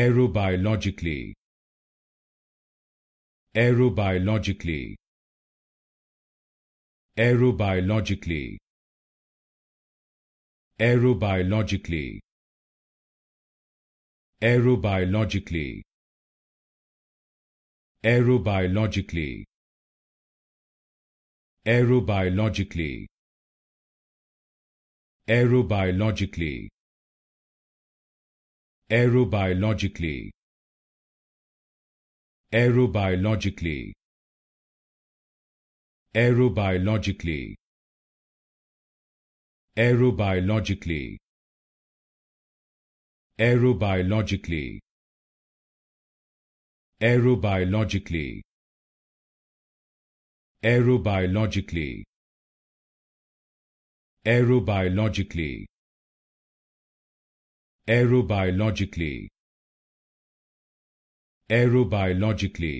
aerobiologically aerobiologically aerobiologically aerobiologically aerobiologically aerobiologically aerobiologically aerobiologically aerobiologically aerobiologically aerobiologically aerobiologically aerobiologically aerobiologically aerobiologically aerobiologically aerobiologically aerobiologically